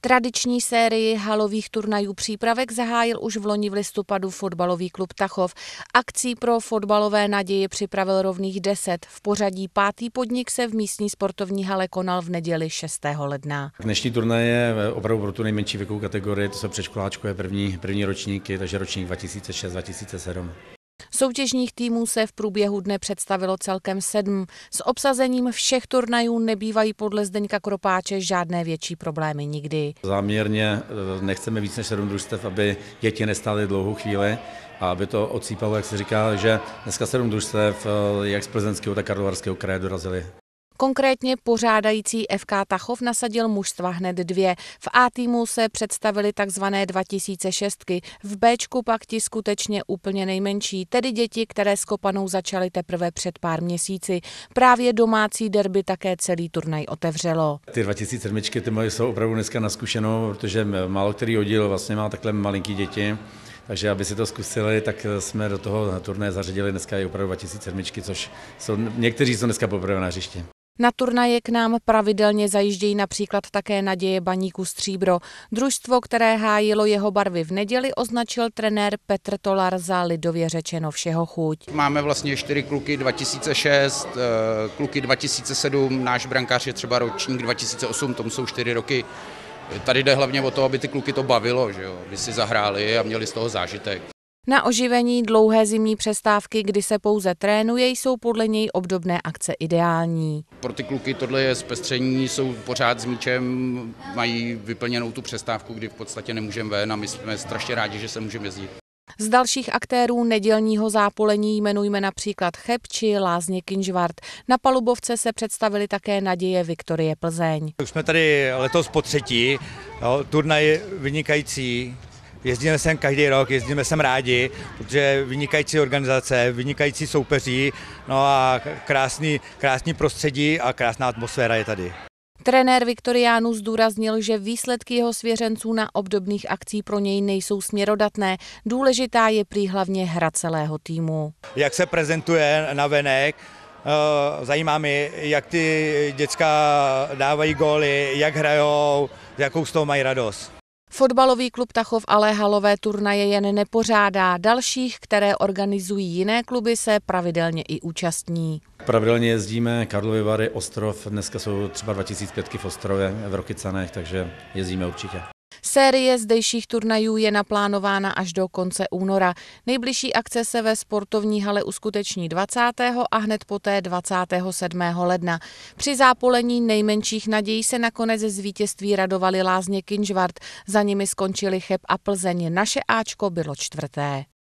Tradiční sérii halových turnajů přípravek zahájil už v loni v listopadu fotbalový klub Tachov. Akcí pro fotbalové naděje připravil rovných 10. V pořadí pátý podnik se v místní sportovní hale konal v neděli 6. ledna. Dnešní turnaj je opravdu pro tu nejmenší věkovou kategorii, to jsou předškoláčkové první, první ročníky, takže ročník 2006-2007. Soutěžních týmů se v průběhu dne představilo celkem sedm. S obsazením všech turnajů nebývají podle Zdeňka Kropáče žádné větší problémy nikdy. Záměrně eh, nechceme víc než sedm družstev, aby děti nestály dlouhou chvíli a aby to odsýpalo, jak se říká, že dneska sedm družstev, eh, jak z plzeňského, tak karlovarského kraje dorazili. Konkrétně pořádající FK Tachov nasadil mužstva hned dvě. V A týmu se představili takzvané 2006. V B pak ti skutečně úplně nejmenší, tedy děti, které s Kopanou začaly teprve před pár měsíci. Právě domácí derby také celý turnaj otevřelo. Ty 2007 ty moje jsou opravdu dneska naskušeno, protože málo který oddíl vlastně má takhle malinký děti. Takže aby si to zkusili, tak e, jsme do toho turné zařadili dneska i opravdu 2007, což jsou, někteří jsou dneska poprvé na hřišti. Na turnaje k nám pravidelně zajíždějí například také naděje baníku Stříbro. Družstvo, které hájilo jeho barvy v neděli, označil trenér Petr Tolar za lidově řečeno všeho chuť. Máme vlastně čtyři kluky 2006, eh, kluky 2007, náš brankář je třeba ročník 2008, tomu jsou čtyři roky. Tady jde hlavně o to, aby ty kluky to bavilo, že jo? aby si zahráli a měli z toho zážitek. Na oživení dlouhé zimní přestávky, kdy se pouze trénuje, jsou podle něj obdobné akce ideální. Pro ty kluky tohle je zpestření, jsou pořád s míčem, mají vyplněnou tu přestávku, kdy v podstatě nemůžeme ven a my jsme strašně rádi, že se můžeme jezdit. Z dalších aktérů nedělního zápolení jmenujme například Cheb či Lázně Kinžvart. Na palubovce se představili také naděje Viktorie Plzeň. Už jsme tady letos po třetí, jo, turnaj vynikající, Jezdíme sem každý rok, jezdíme sem rádi, protože vynikající organizace, vynikající soupeři, no a krásný, krásný prostředí a krásná atmosféra je tady. Trenér Viktoriánu zdůraznil, že výsledky jeho svěřenců na obdobných akcí pro něj nejsou směrodatné. Důležitá je prý hlavně hra celého týmu. Jak se prezentuje na venek, eh, zajímá mě, jak ty děcka dávají góly, jak hrajou, jakou z toho mají radost. Fotbalový klub Tachov ale halové turnaje jen nepořádá. Dalších, které organizují jiné kluby, se pravidelně i účastní. Pravidelně jezdíme Karlovy Vary, Ostrov, dneska jsou třeba 2005 v Ostrově, v Rokycanech, takže jezdíme určitě. Série zdejších turnajů je naplánována až do konce února. Nejbližší akce se ve sportovní hale uskuteční 20. a hned poté 27. ledna. Při zápolení nejmenších nadějí se nakonec z vítězství radovali lázně Kinžvart. Za nimi skončili Cheb a Plzeň. Naše Ačko bylo čtvrté.